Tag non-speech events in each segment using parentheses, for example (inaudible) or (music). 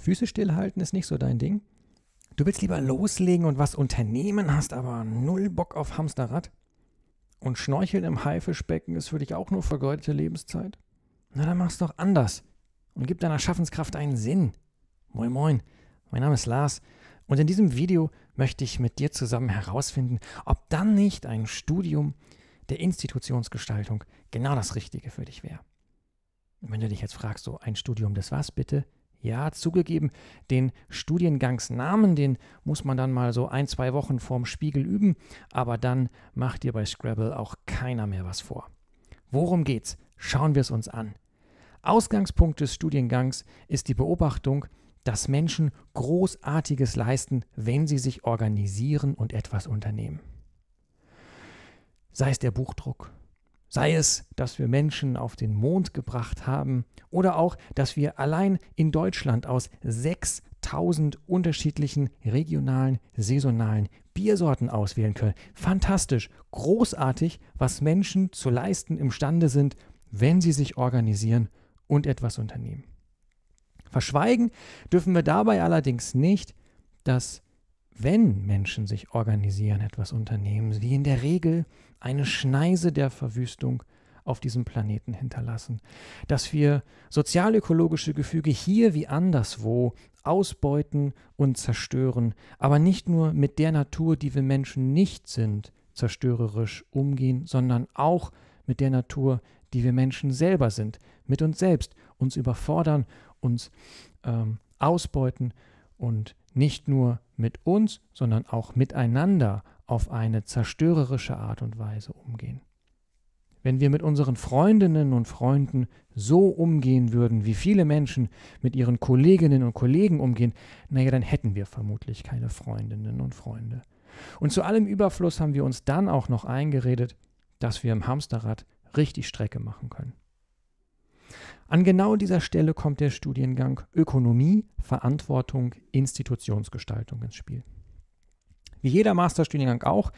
Füße stillhalten ist nicht so dein Ding. Du willst lieber loslegen und was unternehmen, hast aber null Bock auf Hamsterrad. Und Schnorcheln im Haifischbecken ist für dich auch nur vergeudete Lebenszeit. Na, dann mach's doch anders und gib deiner Schaffenskraft einen Sinn. Moin Moin, mein Name ist Lars und in diesem Video möchte ich mit dir zusammen herausfinden, ob dann nicht ein Studium der Institutionsgestaltung genau das Richtige für dich wäre. Wenn du dich jetzt fragst, so ein Studium des was bitte, ja, zugegeben, den Studiengangsnamen, den muss man dann mal so ein, zwei Wochen vorm Spiegel üben, aber dann macht dir bei Scrabble auch keiner mehr was vor. Worum geht's? Schauen wir es uns an. Ausgangspunkt des Studiengangs ist die Beobachtung, dass Menschen Großartiges leisten, wenn sie sich organisieren und etwas unternehmen. Sei es der Buchdruck, Sei es, dass wir Menschen auf den Mond gebracht haben oder auch, dass wir allein in Deutschland aus 6000 unterschiedlichen regionalen, saisonalen Biersorten auswählen können. Fantastisch, großartig, was Menschen zu leisten imstande sind, wenn sie sich organisieren und etwas unternehmen. Verschweigen dürfen wir dabei allerdings nicht, dass wenn Menschen sich organisieren, etwas unternehmen, wie in der Regel eine Schneise der Verwüstung auf diesem Planeten hinterlassen. Dass wir sozialökologische Gefüge hier wie anderswo ausbeuten und zerstören, aber nicht nur mit der Natur, die wir Menschen nicht sind, zerstörerisch umgehen, sondern auch mit der Natur, die wir Menschen selber sind, mit uns selbst, uns überfordern, uns ähm, ausbeuten und nicht nur mit uns, sondern auch miteinander auf eine zerstörerische Art und Weise umgehen. Wenn wir mit unseren Freundinnen und Freunden so umgehen würden, wie viele Menschen mit ihren Kolleginnen und Kollegen umgehen, naja, dann hätten wir vermutlich keine Freundinnen und Freunde. Und zu allem Überfluss haben wir uns dann auch noch eingeredet, dass wir im Hamsterrad richtig Strecke machen können. An genau dieser Stelle kommt der Studiengang Ökonomie, Verantwortung, Institutionsgestaltung ins Spiel. Wie jeder Masterstudiengang auch,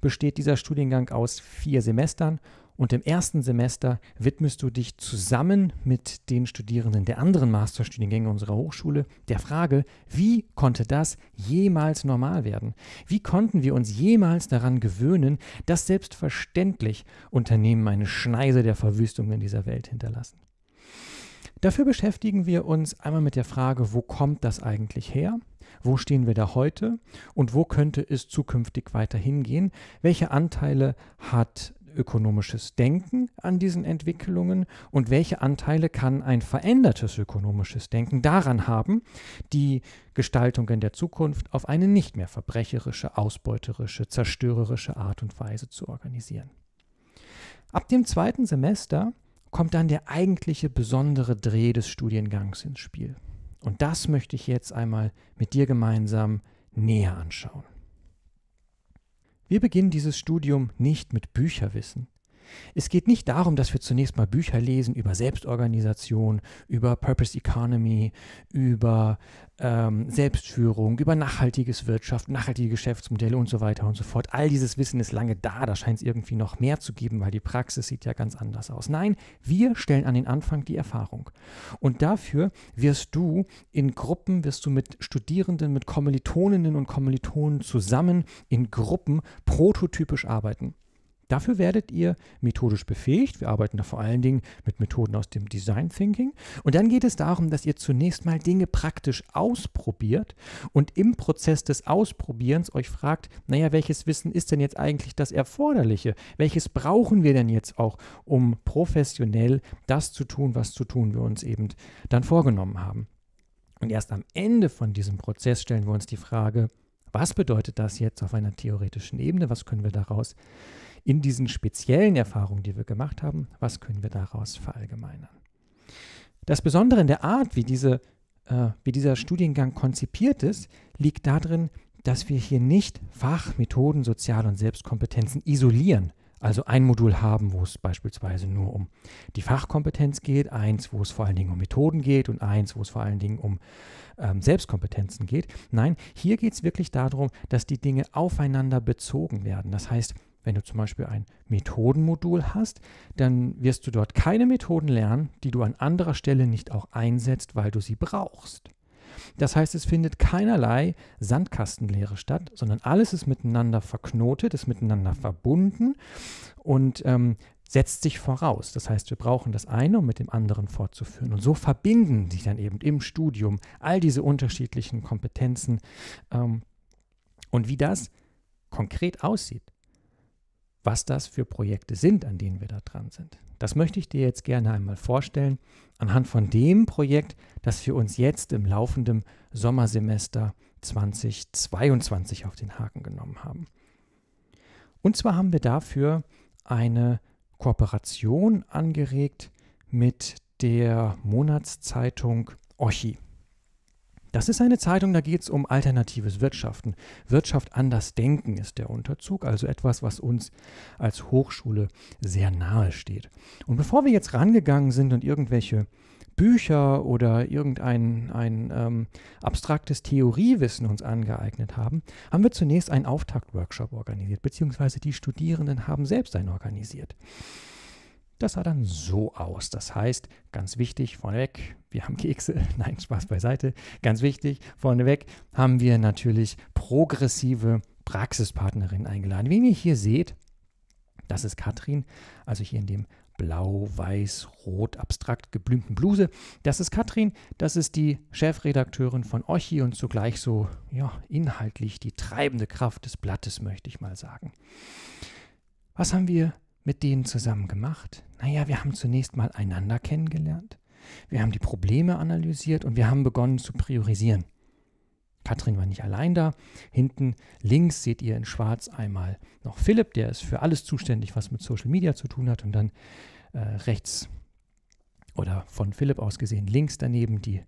besteht dieser Studiengang aus vier Semestern und im ersten Semester widmest du dich zusammen mit den Studierenden der anderen Masterstudiengänge unserer Hochschule der Frage, wie konnte das jemals normal werden? Wie konnten wir uns jemals daran gewöhnen, dass selbstverständlich Unternehmen eine Schneise der Verwüstung in dieser Welt hinterlassen? Dafür beschäftigen wir uns einmal mit der Frage, wo kommt das eigentlich her? Wo stehen wir da heute? Und wo könnte es zukünftig weiter hingehen? Welche Anteile hat ökonomisches Denken an diesen Entwicklungen und welche Anteile kann ein verändertes ökonomisches Denken daran haben, die Gestaltung in der Zukunft auf eine nicht mehr verbrecherische, ausbeuterische, zerstörerische Art und Weise zu organisieren. Ab dem zweiten Semester kommt dann der eigentliche besondere Dreh des Studiengangs ins Spiel. Und das möchte ich jetzt einmal mit dir gemeinsam näher anschauen. Wir beginnen dieses Studium nicht mit Bücherwissen, es geht nicht darum, dass wir zunächst mal Bücher lesen über Selbstorganisation, über Purpose Economy, über ähm, Selbstführung, über nachhaltiges Wirtschaft, nachhaltige Geschäftsmodelle und so weiter und so fort. All dieses Wissen ist lange da, da scheint es irgendwie noch mehr zu geben, weil die Praxis sieht ja ganz anders aus. Nein, wir stellen an den Anfang die Erfahrung. Und dafür wirst du in Gruppen, wirst du mit Studierenden, mit Kommilitoninnen und Kommilitonen zusammen in Gruppen prototypisch arbeiten. Dafür werdet ihr methodisch befähigt. Wir arbeiten da vor allen Dingen mit Methoden aus dem Design Thinking. Und dann geht es darum, dass ihr zunächst mal Dinge praktisch ausprobiert und im Prozess des Ausprobierens euch fragt, naja, welches Wissen ist denn jetzt eigentlich das Erforderliche? Welches brauchen wir denn jetzt auch, um professionell das zu tun, was zu tun wir uns eben dann vorgenommen haben? Und erst am Ende von diesem Prozess stellen wir uns die Frage, was bedeutet das jetzt auf einer theoretischen Ebene? Was können wir daraus in diesen speziellen Erfahrungen, die wir gemacht haben, was können wir daraus verallgemeinern? Das Besondere in der Art, wie, diese, äh, wie dieser Studiengang konzipiert ist, liegt darin, dass wir hier nicht Fachmethoden, Sozial- und Selbstkompetenzen isolieren, also ein Modul haben, wo es beispielsweise nur um die Fachkompetenz geht, eins, wo es vor allen Dingen um Methoden geht und eins, wo es vor allen Dingen um ähm, Selbstkompetenzen geht. Nein, hier geht es wirklich darum, dass die Dinge aufeinander bezogen werden. Das heißt, wenn du zum Beispiel ein Methodenmodul hast, dann wirst du dort keine Methoden lernen, die du an anderer Stelle nicht auch einsetzt, weil du sie brauchst. Das heißt, es findet keinerlei Sandkastenlehre statt, sondern alles ist miteinander verknotet, ist miteinander verbunden und ähm, setzt sich voraus. Das heißt, wir brauchen das eine, um mit dem anderen fortzuführen. Und so verbinden sich dann eben im Studium all diese unterschiedlichen Kompetenzen. Ähm, und wie das konkret aussieht, was das für Projekte sind, an denen wir da dran sind. Das möchte ich dir jetzt gerne einmal vorstellen anhand von dem Projekt, das für uns jetzt im laufenden Sommersemester 2022 auf den Haken genommen haben. Und zwar haben wir dafür eine Kooperation angeregt mit der Monatszeitung Ochi. Das ist eine Zeitung, da geht es um alternatives Wirtschaften. Wirtschaft anders denken ist der Unterzug, also etwas, was uns als Hochschule sehr nahe steht. Und bevor wir jetzt rangegangen sind und irgendwelche Bücher oder irgendein ein, ähm, abstraktes Theoriewissen uns angeeignet haben, haben wir zunächst einen Auftakt-Workshop organisiert, beziehungsweise die Studierenden haben selbst einen organisiert. Das sah dann so aus. Das heißt, ganz wichtig vorneweg, wir haben Kekse, (laughs) nein, Spaß beiseite. Ganz wichtig vorneweg haben wir natürlich progressive Praxispartnerinnen eingeladen. Wie ihr hier seht, das ist Katrin, also hier in dem blau-weiß-rot abstrakt geblümten Bluse. Das ist Katrin, das ist die Chefredakteurin von Ochi und zugleich so ja, inhaltlich die treibende Kraft des Blattes, möchte ich mal sagen. Was haben wir mit denen zusammen gemacht? Naja, wir haben zunächst mal einander kennengelernt, wir haben die Probleme analysiert und wir haben begonnen zu priorisieren. Katrin war nicht allein da. Hinten links seht ihr in schwarz einmal noch Philipp, der ist für alles zuständig, was mit Social Media zu tun hat. Und dann äh, rechts oder von Philipp aus gesehen links daneben die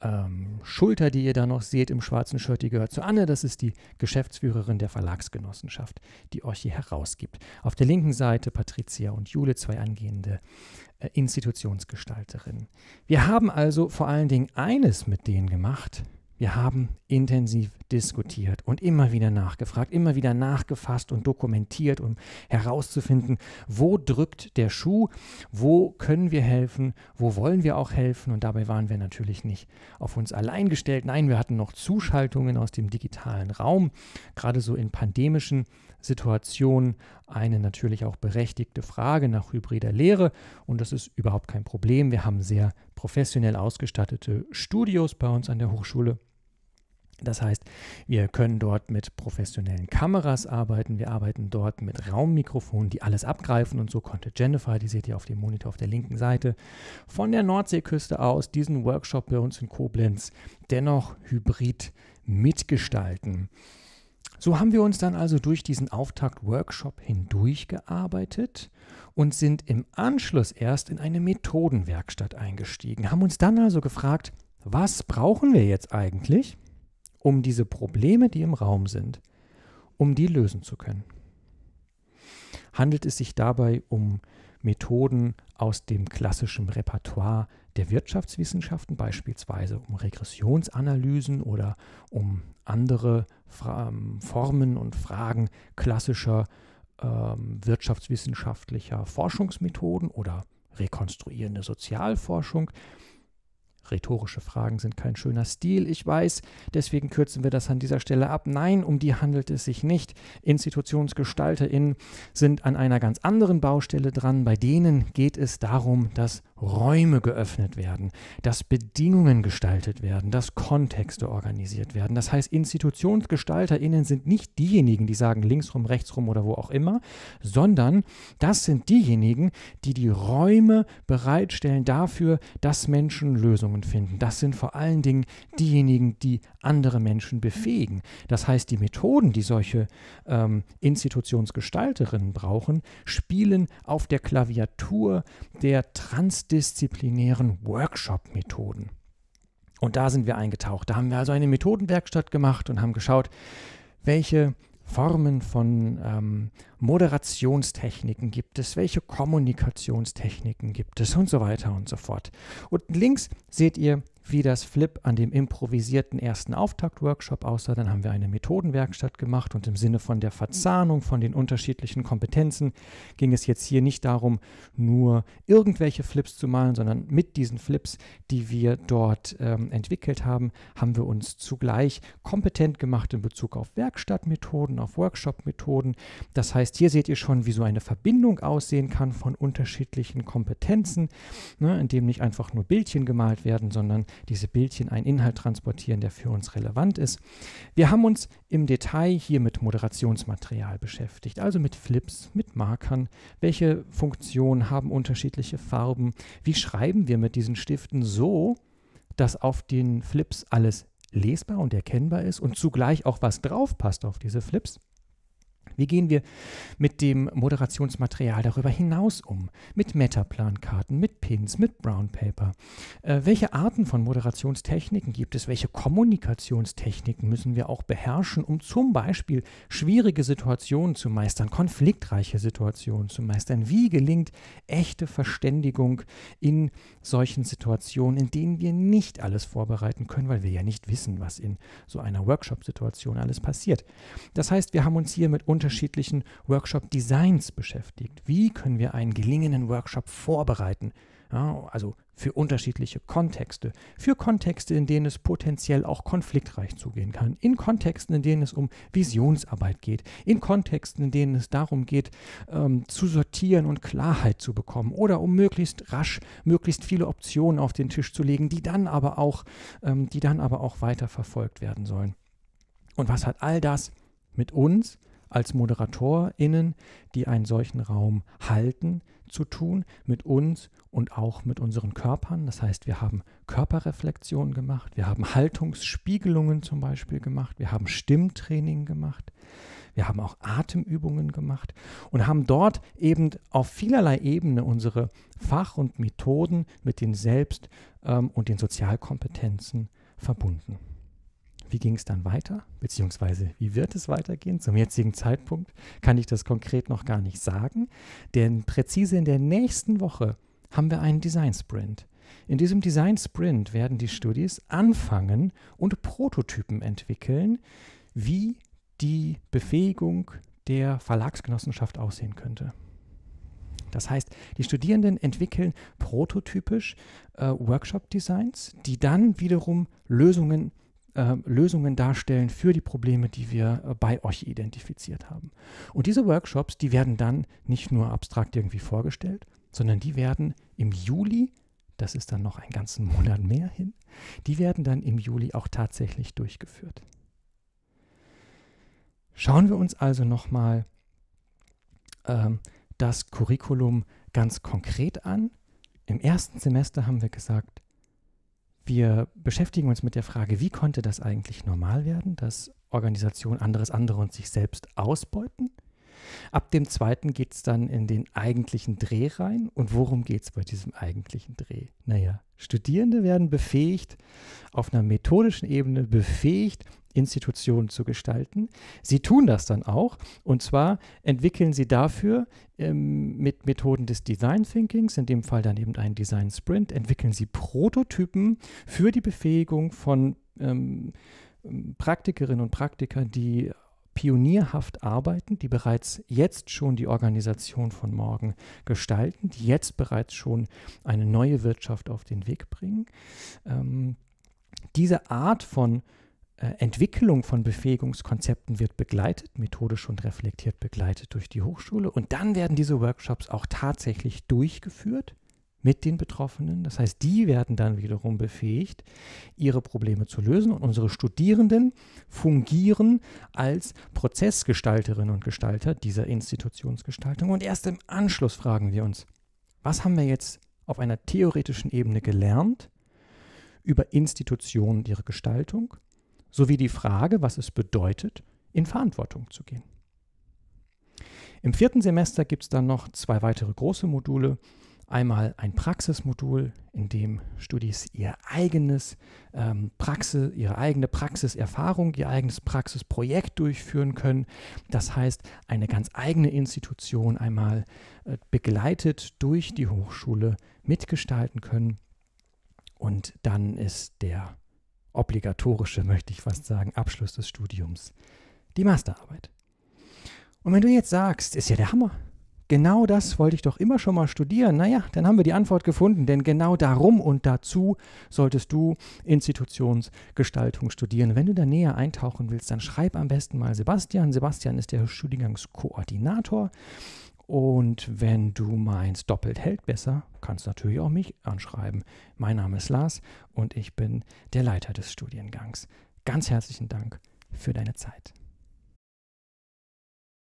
ähm, Schulter, die ihr da noch seht im schwarzen Shirt, die gehört zu Anne. Das ist die Geschäftsführerin der Verlagsgenossenschaft, die euch hier herausgibt. Auf der linken Seite Patricia und Jule, zwei angehende äh, Institutionsgestalterinnen. Wir haben also vor allen Dingen eines mit denen gemacht, wir haben intensiv diskutiert und immer wieder nachgefragt, immer wieder nachgefasst und dokumentiert, um herauszufinden, wo drückt der Schuh, wo können wir helfen, wo wollen wir auch helfen. Und dabei waren wir natürlich nicht auf uns allein gestellt. Nein, wir hatten noch Zuschaltungen aus dem digitalen Raum, gerade so in pandemischen Situationen eine natürlich auch berechtigte Frage nach hybrider Lehre und das ist überhaupt kein Problem. Wir haben sehr professionell ausgestattete Studios bei uns an der Hochschule das heißt, wir können dort mit professionellen Kameras arbeiten, wir arbeiten dort mit Raummikrofonen, die alles abgreifen und so konnte Jennifer, die seht ihr auf dem Monitor auf der linken Seite, von der Nordseeküste aus diesen Workshop bei uns in Koblenz dennoch hybrid mitgestalten. So haben wir uns dann also durch diesen Auftakt-Workshop hindurchgearbeitet und sind im Anschluss erst in eine Methodenwerkstatt eingestiegen, haben uns dann also gefragt, was brauchen wir jetzt eigentlich? um diese Probleme, die im Raum sind, um die lösen zu können. Handelt es sich dabei um Methoden aus dem klassischen Repertoire der Wirtschaftswissenschaften, beispielsweise um Regressionsanalysen oder um andere Fra ähm, Formen und Fragen klassischer ähm, wirtschaftswissenschaftlicher Forschungsmethoden oder rekonstruierende Sozialforschung Rhetorische Fragen sind kein schöner Stil, ich weiß, deswegen kürzen wir das an dieser Stelle ab. Nein, um die handelt es sich nicht. Institutionsgestalterinnen sind an einer ganz anderen Baustelle dran. Bei denen geht es darum, dass Räume geöffnet werden, dass Bedingungen gestaltet werden, dass Kontexte organisiert werden. Das heißt, Institutionsgestalterinnen sind nicht diejenigen, die sagen linksrum, rechtsrum oder wo auch immer, sondern das sind diejenigen, die die Räume bereitstellen dafür, dass Menschen Lösungen finden. Das sind vor allen Dingen diejenigen, die andere Menschen befähigen. Das heißt, die Methoden, die solche ähm, Institutionsgestalterinnen brauchen, spielen auf der Klaviatur der Trans transdisziplinären Workshop-Methoden. Und da sind wir eingetaucht. Da haben wir also eine Methodenwerkstatt gemacht und haben geschaut, welche Formen von ähm, Moderationstechniken gibt es, welche Kommunikationstechniken gibt es und so weiter und so fort. Und links seht ihr wie das Flip an dem improvisierten ersten Auftaktworkshop aussah. Dann haben wir eine Methodenwerkstatt gemacht und im Sinne von der Verzahnung von den unterschiedlichen Kompetenzen ging es jetzt hier nicht darum, nur irgendwelche Flips zu malen, sondern mit diesen Flips, die wir dort ähm, entwickelt haben, haben wir uns zugleich kompetent gemacht in Bezug auf Werkstattmethoden, auf Workshop-Methoden. Das heißt, hier seht ihr schon, wie so eine Verbindung aussehen kann von unterschiedlichen Kompetenzen, ne, indem nicht einfach nur Bildchen gemalt werden, sondern diese Bildchen einen Inhalt transportieren, der für uns relevant ist. Wir haben uns im Detail hier mit Moderationsmaterial beschäftigt, also mit Flips, mit Markern, welche Funktionen haben unterschiedliche Farben, wie schreiben wir mit diesen Stiften so, dass auf den Flips alles lesbar und erkennbar ist und zugleich auch was draufpasst auf diese Flips. Wie gehen wir mit dem Moderationsmaterial darüber hinaus um? Mit Metaplankarten, mit Pins, mit Brown Paper? Äh, welche Arten von Moderationstechniken gibt es? Welche Kommunikationstechniken müssen wir auch beherrschen, um zum Beispiel schwierige Situationen zu meistern, konfliktreiche Situationen zu meistern? Wie gelingt echte Verständigung in solchen Situationen, in denen wir nicht alles vorbereiten können, weil wir ja nicht wissen, was in so einer Workshop-Situation alles passiert? Das heißt, wir haben uns hier mit unterschiedlichen Workshop-Designs beschäftigt. Wie können wir einen gelingenden Workshop vorbereiten? Ja, also für unterschiedliche Kontexte, für Kontexte, in denen es potenziell auch konfliktreich zugehen kann, in Kontexten, in denen es um Visionsarbeit geht, in Kontexten, in denen es darum geht, ähm, zu sortieren und Klarheit zu bekommen oder um möglichst rasch, möglichst viele Optionen auf den Tisch zu legen, die dann aber auch, ähm, die dann aber auch weiter verfolgt werden sollen. Und was hat all das mit uns, als ModeratorInnen, die einen solchen Raum halten, zu tun, mit uns und auch mit unseren Körpern. Das heißt, wir haben Körperreflexionen gemacht, wir haben Haltungsspiegelungen zum Beispiel gemacht, wir haben Stimmtraining gemacht, wir haben auch Atemübungen gemacht und haben dort eben auf vielerlei Ebene unsere Fach- und Methoden mit den Selbst- ähm, und den Sozialkompetenzen verbunden. Wie ging es dann weiter? Beziehungsweise wie wird es weitergehen? Zum jetzigen Zeitpunkt kann ich das konkret noch gar nicht sagen, denn präzise in der nächsten Woche haben wir einen Design Sprint. In diesem Design Sprint werden die Studis anfangen und Prototypen entwickeln, wie die Befähigung der Verlagsgenossenschaft aussehen könnte. Das heißt, die Studierenden entwickeln prototypisch äh, Workshop-Designs, die dann wiederum Lösungen ähm, Lösungen darstellen für die Probleme, die wir äh, bei euch identifiziert haben. Und diese Workshops, die werden dann nicht nur abstrakt irgendwie vorgestellt, sondern die werden im Juli, das ist dann noch einen ganzen (laughs) Monat mehr hin, die werden dann im Juli auch tatsächlich durchgeführt. Schauen wir uns also nochmal ähm, das Curriculum ganz konkret an. Im ersten Semester haben wir gesagt, wir beschäftigen uns mit der Frage, wie konnte das eigentlich normal werden, dass Organisationen anderes andere und sich selbst ausbeuten? Ab dem zweiten geht es dann in den eigentlichen Dreh rein. Und worum geht es bei diesem eigentlichen Dreh? Naja, Studierende werden befähigt, auf einer methodischen Ebene befähigt, Institutionen zu gestalten. Sie tun das dann auch und zwar entwickeln sie dafür ähm, mit Methoden des Design Thinkings, in dem Fall dann eben einen Design Sprint, entwickeln sie Prototypen für die Befähigung von ähm, Praktikerinnen und Praktikern, die pionierhaft arbeiten, die bereits jetzt schon die Organisation von morgen gestalten, die jetzt bereits schon eine neue Wirtschaft auf den Weg bringen. Ähm, diese Art von äh, äh, Entwicklung von Befähigungskonzepten wird begleitet, methodisch und reflektiert begleitet durch die Hochschule. Und dann werden diese Workshops auch tatsächlich durchgeführt mit den Betroffenen. Das heißt, die werden dann wiederum befähigt, ihre Probleme zu lösen. Und unsere Studierenden fungieren als Prozessgestalterinnen und Gestalter dieser Institutionsgestaltung. Und erst im Anschluss fragen wir uns, was haben wir jetzt auf einer theoretischen Ebene gelernt über Institutionen und ihre Gestaltung? sowie die Frage, was es bedeutet, in Verantwortung zu gehen. Im vierten Semester gibt es dann noch zwei weitere große Module. Einmal ein Praxismodul, in dem Studis ihr eigenes ähm, Praxis, ihre eigene Praxiserfahrung, ihr eigenes Praxisprojekt durchführen können. Das heißt, eine ganz eigene Institution einmal äh, begleitet durch die Hochschule mitgestalten können. Und dann ist der obligatorische, möchte ich fast sagen, Abschluss des Studiums, die Masterarbeit. Und wenn du jetzt sagst, ist ja der Hammer, genau das wollte ich doch immer schon mal studieren, naja, dann haben wir die Antwort gefunden, denn genau darum und dazu solltest du Institutionsgestaltung studieren. Wenn du da näher eintauchen willst, dann schreib am besten mal Sebastian. Sebastian ist der Studiengangskoordinator und wenn du meinst, doppelt hält besser, kannst du natürlich auch mich anschreiben. Mein Name ist Lars und ich bin der Leiter des Studiengangs. Ganz herzlichen Dank für deine Zeit.